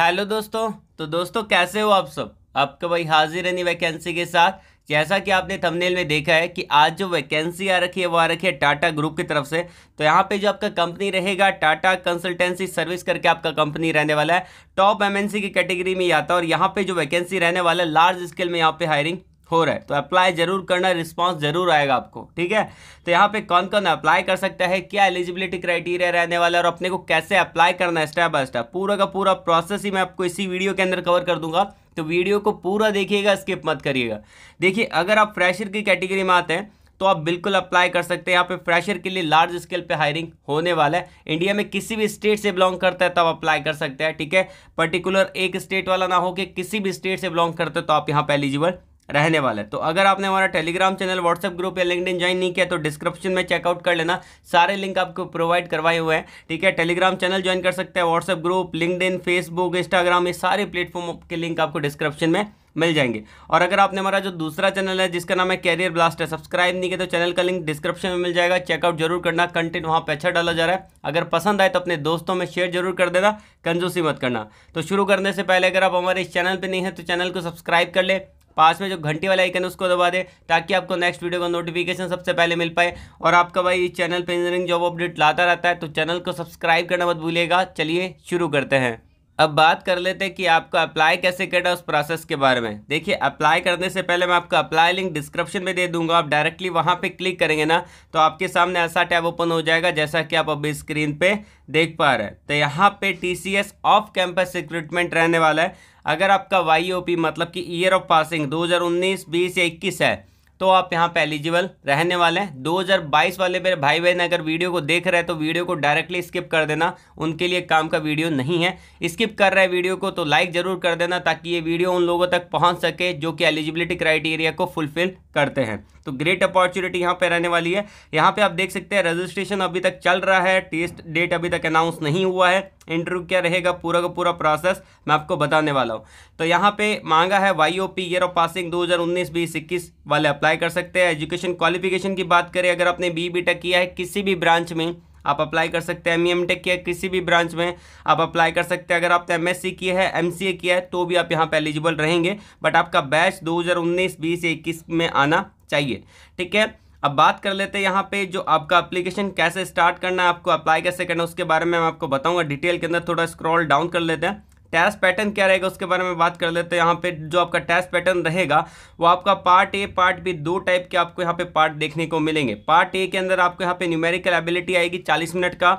hello दोस्तों तो दोस्तों कैसे हो आप सब आपका भाई हाजिर है नहीं वैकेंसी के साथ जैसा कि आपने थंबनेल में देखा है कि आज जो वैकेंसी आ रखी है वो आ रखी है टाटा ग्रुप की तरफ से तो यहाँ पे जो आपका कंपनी रहेगा टाटा कंसल्टेंसी सर्विस करके आपका कंपनी रहने वाला है टॉप एमएनसी की कैटेगरी में आता है और यहाँ पे जो वैकेंसी रहने वाला है लार्ज स्केल में यहाँ पे हायरिंग हो रहा है तो अप्लाई जरूर करना रिस्पांस जरूर आएगा आपको ठीक है तो यहाँ पे कौन कौन अप्लाई कर सकता है क्या एलिजिबिलिटी क्राइटेरिया रहने वाला है और अपने को कैसे अप्लाई करना है स्टेप बाय स्टेप पूरा का पूरा प्रोसेस ही मैं आपको इसी वीडियो के अंदर कवर कर दूंगा तो वीडियो को पूरा देखिएगा स्किप मत करिएगा देखिए अगर आप फ्रेशर की कैटेगरी में आते हैं तो आप बिल्कुल अप्लाई कर सकते हैं यहाँ पे फ्रेशर के लिए लार्ज स्केल पे हायरिंग होने वाला है इंडिया में किसी भी स्टेट से बिलोंग करता है तब तो अप्लाई कर सकते हैं ठीक है पर्टिकुलर एक स्टेट वाला ना हो के किसी भी स्टेट से बिलोंग करते हैं तो आप यहाँ पे एलिजिबल रहने वाला है तो अगर आपने हमारा टेलीग्राम चैनल व्हाट्सएप ग्रुप या लिंकड ज्वाइन नहीं किया तो डिस्क्रिप्शन में चेकआउट कर लेना सारे लिंक आपको प्रोवाइड करवाए हुए हैं ठीक है टेलीग्राम चैनल ज्वाइन कर सकते हैं WhatsApp group LinkedIn Facebook Instagram ये सारे प्लेटफॉर्म के लिंक आपको डिस्क्रिप्शन में मिल जाएंगे और अगर आपने हमारा जो दूसरा चैनल है जिसका नाम है कैरियर ब्लास्ट है सब्सक्राइब नहीं किया तो चैनल का लिंक डिस्क्रिप्शन में मिल जाएगा चेकआउट जरूर करना कंटेंट वहाँ पे अच्छा डाला जा रहा है अगर पसंद आए तो अपने दोस्तों में शेयर जरूर कर देना कंजूसी मत करना तो शुरू करने से पहले अगर आप हमारे इस चैनल पर नहीं है तो चैनल को सब्सक्राइब कर ले पास में जो घंटी वाला आइकन उसको दबा दे ताकि आपको नेक्स्ट वीडियो का नोटिफिकेशन सबसे पहले मिल पाए और आपका भाई इस चैनल पर इंजीनियरिंग जॉब अपडेट लाता रहता है तो चैनल को सब्सक्राइब करना मत भूलिएगा चलिए शुरू करते हैं अब बात कर लेते हैं कि आपको अप्लाई कैसे करना उस प्रोसेस के बारे में देखिए अप्लाई करने से पहले मैं आपको अप्लाई लिंक डिस्क्रिप्शन में दे दूंगा आप डायरेक्टली वहां पे क्लिक करेंगे ना तो आपके सामने ऐसा टैब ओपन हो जाएगा जैसा कि आप अभी स्क्रीन पे देख पा रहे हैं तो यहाँ पे T C S off campus recruitment रहने वाला है अगर आपका वाई मतलब कि ईयर ऑफ पासिंग 2019, 20 या 21 है तो आप यहाँ पे एलिजिबल रहने वाले हैं 2022 वाले मेरे भाई बहन अगर वीडियो को देख रहे हैं तो वीडियो को डायरेक्टली स्किप कर देना उनके लिए काम का वीडियो नहीं है स्किप कर रहे हैं वीडियो को तो लाइक ज़रूर कर देना ताकि ये वीडियो उन लोगों तक पहुँच सके जो कि एलिजिबिलिटी क्राइटेरिया को फुलफिल करते हैं तो ग्रेट अपॉर्चुनिटी यहाँ पर रहने वाली है यहाँ पर आप देख सकते हैं रजिस्ट्रेशन अभी तक चल रहा है टेस्ट डेट अभी तक अनाउंस नहीं हुआ है इंटरव्यू क्या रहेगा पूरा का पूरा प्रोसेस मैं आपको बताने वाला हूँ तो यहाँ पे मांगा है Y O P year of passing 2019 बीस इक्कीस वाले अप्लाई कर सकते हैं एजुकेशन क्वालिफिकेशन की बात करें अगर आपने बी बी टेक किया है किसी भी ब्रांच में आप अप्लाई कर सकते हैं एम एम टेक किया है किसी भी ब्रांच में आप अप्लाई कर सकते हैं अगर आपने एम एस सी किया है एम सी ए किया है तो भी आप यहाँ पर एलिजिबल रहेंगे बट आपका बैच उन्नीस बीस इक्कीस में आना चाहिए ठीक है अब बात कर लेते हैं यहाँ पे जो आपका एप्लीकेशन कैसे स्टार्ट करना है आपको अप्लाई कैसे करना है उसके बारे में मैं आपको बताऊँगा डिटेल के अंदर थोड़ा स्क्रॉल डाउन कर लेते हैं टेस्ट पैटर्न क्या रहेगा उसके बारे में बात कर लेते हैं यहाँ पे जो आपका टेस्ट पैटर्न रहेगा वो आपका पार्ट ए पार्ट बी दो टाइप के आपको यहाँ पे पार्ट देखने को मिलेंगे पार्ट ए के अंदर आपको यहाँ पे न्यूमेरिकल एबिलिटी आएगी चालीस मिनट का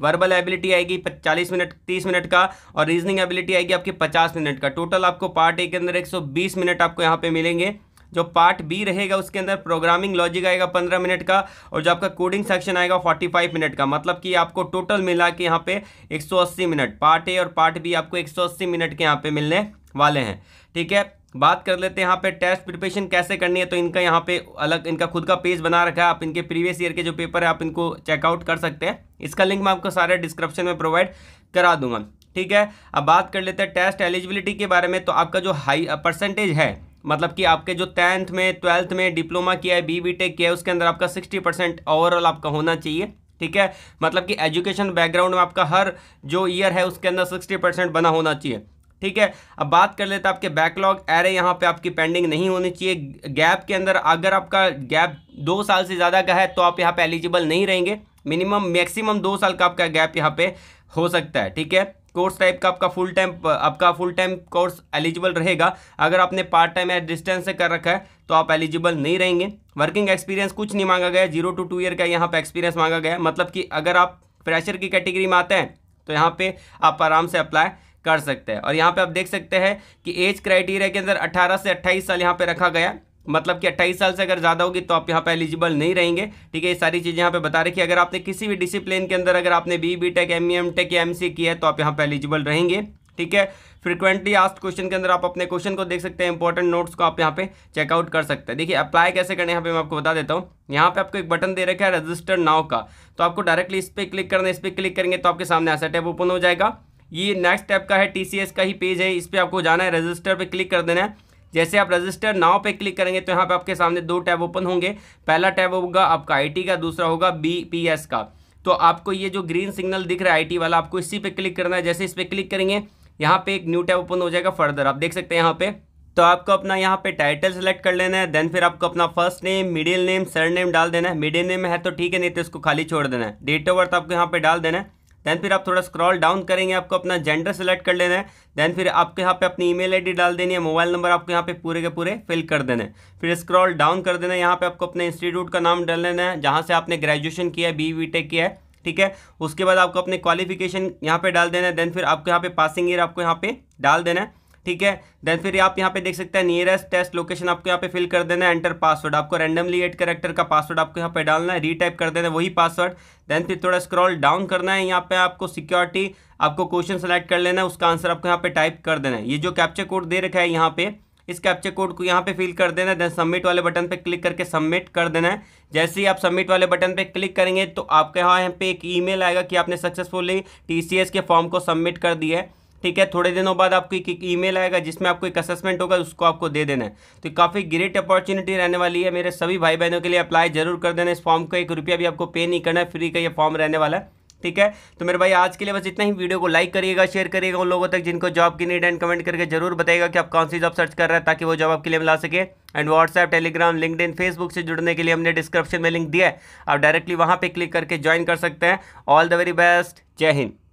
वर्बल एबिलिटी आएगी चालीस मिनट तीस मिनट का और रीजनिंग एबिलिटी आएगी आपकी पचास मिनट का टोटल आपको पार्ट ए के अंदर एक सौ बीस मिनट आपको यहाँ पे मिलेंगे जो पार्ट बी रहेगा उसके अंदर प्रोग्रामिंग लॉजिक आएगा पंद्रह मिनट का और जो आपका कोडिंग सेक्शन आएगा फोर्टी फाइव मिनट का मतलब कि आपको टोटल मिला के यहाँ पे एक सौ अस्सी मिनट पार्ट ए और पार्ट बी आपको एक सौ अस्सी मिनट के यहाँ पे मिलने वाले हैं ठीक है बात कर लेते हैं यहाँ पे टेस्ट प्रिपरेशन कैसे करनी है तो इनका यहाँ पे अलग इनका खुद का पेज बना रखा है आप इनके प्रीवियस ईयर के जो पेपर है आप इनको चेकआउट कर सकते हैं इसका लिंक मैं आपको सारे डिस्क्रिप्शन में प्रोवाइड करा दूंगा ठीक है अब बात कर लेते हैं टेस्ट एलिजिबिलिटी के बारे में तो आपका जो हाई परसेंटेज है मतलब कि आपके जो टेंथ में ट्वेल्थ में डिप्लोमा किया है बी बी टेक किया है उसके अंदर आपका सिक्सटी परसेंट ओवरऑल आपका होना चाहिए ठीक है मतलब कि एजुकेशन बैकग्राउंड में आपका हर जो ईयर है उसके अंदर सिक्सटी परसेंट बना होना चाहिए ठीक है अब बात कर लेते हैं आपके बैकलॉग एरे यहाँ पे आपकी पेंडिंग नहीं होनी चाहिए गैप के अंदर अगर आपका गैप दो साल से ज़्यादा का है तो आप यहाँ पर एलिजिबल नहीं रहेंगे मिनिमम मैक्सिमम दो साल का आपका गैप यहाँ पे हो सकता है ठीक है कोर्स टाइप का आपका फुल टाइम आपका फुल टाइम कोर्स एलिजिबल रहेगा अगर आपने पार्ट टाइम या डिस्टेंस से कर रखा है तो आप एलिजिबल नहीं रहेंगे वर्किंग एक्सपीरियंस कुछ नहीं मांगा गया जीरो टू टू ईयर का यहाँ पे एक्सपीरियंस मांगा गया मतलब कि अगर आप फ्रेशर की कैटेगरी में आते हैं तो यहाँ पर आप आराम से अप्लाई कर सकते हैं और यहाँ पे आप देख सकते हैं कि एज क्राइटेरिया के अंदर 18 से 28 साल यहाँ पे रखा गया मतलब कि अट्ठाईस साल से अगर ज़्यादा होगी तो आप यहाँ पे एलिजिबल नहीं रहेंगे ठीक है ये सारी चीज़ें यहाँ पर बता रखी अगर आपने किसी भी डिसिप्लिन के अंदर अगर आपने B B tech M M tech या एम सी किया है तो आप यहाँ पे एलिजिबल रहेंगे ठीक है फ्रिक्वेंटली आस्ट क्वेश्चन के अंदर आप अपने क्वेश्चन को देख सकते हैं इंपॉर्टेंट नोट्स को आप यहाँ पे चेकआउट कर सकते हैं देखिए अप्लाई कैसे करना है यहाँ पे मैं आपको बता देता हूँ यहाँ पे आपको एक बटन दे रखा है रजिस्टर नाव का तो आपको डायरेक्टली इस पर क्लिक करना है इस पर क्लिक करेंगे तो आपके सामने ऐसा टैप ओपन हो जाएगा ये नेक्स्ट टैप का है टी का ही पेज है इस पर आपको जाना है रजिस्टर पर क्लिक कर देना है जैसे आप रजिस्टर नाव पे क्लिक करेंगे तो यहाँ पे आपके सामने दो टैब ओपन होंगे पहला टैब होगा आपका आईटी का दूसरा होगा बीपीएस का तो आपको ये जो ग्रीन सिग्नल दिख रहा है आईटी वाला आपको इसी पे क्लिक करना है जैसे इस पर क्लिक करेंगे यहाँ पे एक न्यू टैब ओपन हो जाएगा फर्दर आप देख सकते हैं यहाँ पे तो आपको अपना यहाँ पे टाइटल सेलेक्ट कर लेना है देन फिर आपको अपना first name middle name surname डाल देना है मिडिल नेम है तो ठीक है नहीं तो इसको खाली छोड़ देना है डेट ऑफ बर्थ आपको यहाँ पे डाल देना है देन फिर आप थोड़ा स्क्रॉल डाउन करेंगे आपको अपना जेंडर सेलेक्ट कर लेना है देन फिर आपके यहाँ पे अपनी ईमेल आईडी डाल देनी है मोबाइल नंबर आपको यहाँ पे पूरे के पूरे फिल कर देना है फिर स्क्रॉल डाउन कर देना है यहाँ पे आपको अपने इंस्टीट्यूट का नाम डाल लेना है जहाँ से आपने ग्रेजुएशन किया है बी वी टेक किया है ठीक है उसके बाद आपको अपने क्वालिफिकेशन यहाँ पे डाल देना है देन फिर आपको यहाँ पे पासिंग ईयर आपको यहाँ पे डाल देना है ठीक है देन फिर आप यहाँ पे देख सकते हैं नियरेस्ट टेस्ट लोकेशन आपको यहाँ पे फिल कर देना है एंटर पासवर्ड आपको रैंडमली एट करेक्टर का पासवर्ड आपको यहाँ पे डालना है रीटाइप कर देना है वही पासवर्ड देन फिर थोड़ा स्क्रॉल डाउन करना है यहाँ पे आपको सिक्योरिटी आपको क्वेश्चन सेलेक्ट कर लेना है उसका आंसर आपको यहाँ पे टाइप कर देना है ये जो कैप्चर कोड दे रखा है यहाँ पे इस कैप्चर कोड को यहाँ पे फिल कर देना है देन सबमिट वाले बटन पे क्लिक करके सबमिट कर देना है जैसे ही आप सबमिट वाले बटन पे क्लिक करेंगे तो आपके यहाँ पे एक ईमेल आएगा कि आपने सक्सेसफुली टीसीएस के फॉर्म को सबमिट कर दिया है ठीक है थोड़े दिनों बाद आपको एक ईमेल आएगा जिसमें आपको एक असेसमेंट होगा उसको आपको दे देना है तो काफ़ी ग्रेट अपॉर्चुनिटी रहने वाली है मेरे सभी भाई बहनों के लिए अप्लाई जरूर कर देना इस फॉर्म का एक रुपया भी आपको पे नहीं करना है फ्री का ये फॉर्म रहने वाला है ठीक है तो मेरे भाई आज के लिए बस इतना ही वीडियो को लाइक करिएगा शेयर करिएगा उन लोगों तक जिनको जॉब की नीड एंड कमेंट करके जरूर बताएगा कि आप कौन सी जॉब सर्च कर रहे हैं ताकि वो जॉब आपके लिए मिला सके and WhatsApp Telegram LinkedIn Facebook से जुड़ने के लिए हमने डिस्क्रिप्शन में लिंक दिया है आप डायरेक्टली वहाँ पर क्लिक करके ज्वाइन कर सकते हैं ऑल द वेरी बेस्ट जय हिंद